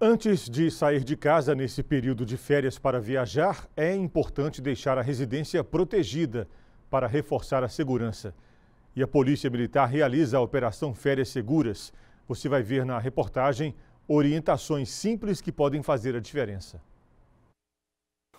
Antes de sair de casa nesse período de férias para viajar, é importante deixar a residência protegida para reforçar a segurança. E a Polícia Militar realiza a Operação Férias Seguras. Você vai ver na reportagem orientações simples que podem fazer a diferença.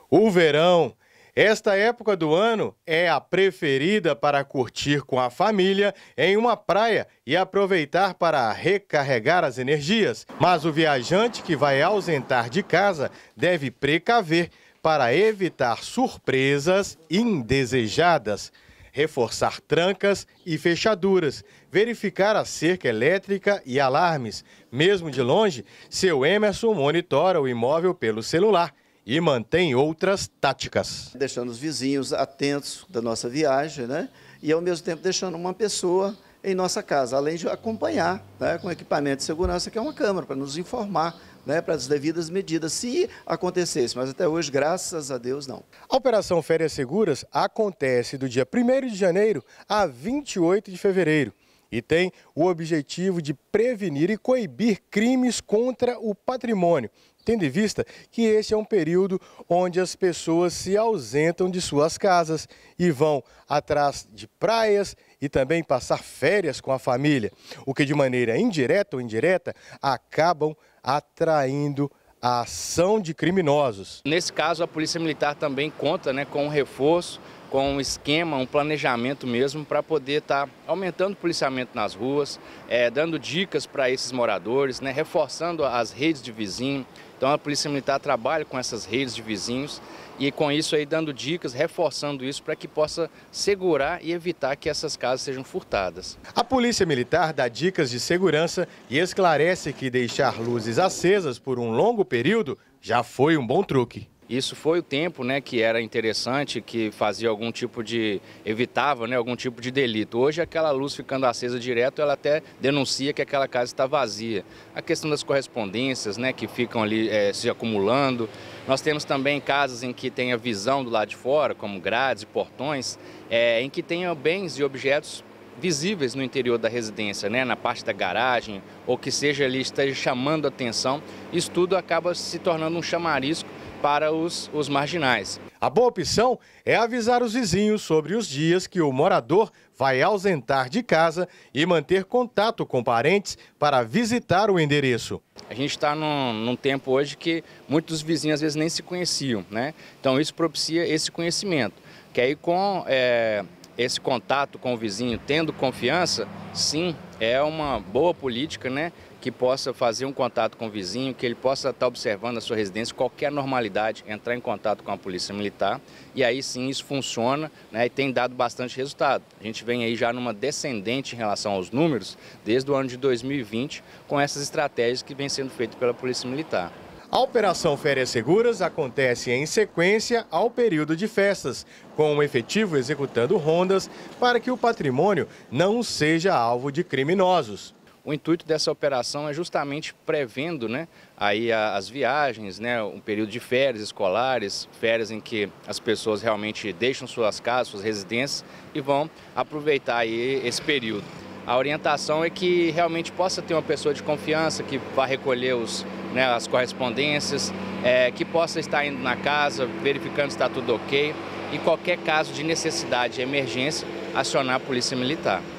O verão esta época do ano é a preferida para curtir com a família em uma praia e aproveitar para recarregar as energias. Mas o viajante que vai ausentar de casa deve precaver para evitar surpresas indesejadas reforçar trancas e fechaduras, verificar a cerca elétrica e alarmes. Mesmo de longe, seu Emerson monitora o imóvel pelo celular e mantém outras táticas. Deixando os vizinhos atentos da nossa viagem, né? E ao mesmo tempo deixando uma pessoa em nossa casa, além de acompanhar né, com equipamento de segurança, que é uma câmera, para nos informar né, para as devidas medidas, se acontecesse, mas até hoje, graças a Deus, não. A Operação Férias Seguras acontece do dia 1 de janeiro a 28 de fevereiro e tem o objetivo de prevenir e coibir crimes contra o patrimônio, tendo em vista que esse é um período onde as pessoas se ausentam de suas casas e vão atrás de praias e também passar férias com a família, o que de maneira indireta ou indireta acabam atraindo a ação de criminosos. Nesse caso, a Polícia Militar também conta né, com um reforço com um esquema, um planejamento mesmo para poder estar tá aumentando o policiamento nas ruas, é, dando dicas para esses moradores, né, reforçando as redes de vizinho. Então a Polícia Militar trabalha com essas redes de vizinhos e com isso aí dando dicas, reforçando isso para que possa segurar e evitar que essas casas sejam furtadas. A Polícia Militar dá dicas de segurança e esclarece que deixar luzes acesas por um longo período já foi um bom truque. Isso foi o tempo né, que era interessante, que fazia algum tipo de. evitava né, algum tipo de delito. Hoje, aquela luz ficando acesa direto, ela até denuncia que aquela casa está vazia. A questão das correspondências né, que ficam ali é, se acumulando. Nós temos também casas em que tem a visão do lado de fora, como grades e portões, é, em que tenha bens e objetos visíveis no interior da residência, né? na parte da garagem, ou que seja ali, esteja chamando atenção, isso tudo acaba se tornando um chamarisco para os, os marginais. A boa opção é avisar os vizinhos sobre os dias que o morador vai ausentar de casa e manter contato com parentes para visitar o endereço. A gente está num, num, tempo hoje que muitos vizinhos às vezes nem se conheciam, né? Então isso propicia esse conhecimento, que aí com é, esse contato com o vizinho, tendo confiança, sim, é uma boa política, né? Que possa fazer um contato com o vizinho, que ele possa estar observando a sua residência, qualquer normalidade, entrar em contato com a Polícia Militar. E aí sim isso funciona né, e tem dado bastante resultado. A gente vem aí já numa descendente em relação aos números desde o ano de 2020 com essas estratégias que vem sendo feito pela Polícia Militar. A operação Férias Seguras acontece em sequência ao período de festas, com o efetivo executando rondas para que o patrimônio não seja alvo de criminosos. O intuito dessa operação é justamente prevendo né, aí as viagens, né, um período de férias escolares, férias em que as pessoas realmente deixam suas casas, suas residências e vão aproveitar aí esse período. A orientação é que realmente possa ter uma pessoa de confiança que vá recolher os né, as correspondências, é, que possa estar indo na casa, verificando se está tudo ok e qualquer caso de necessidade, e emergência, acionar a Polícia Militar.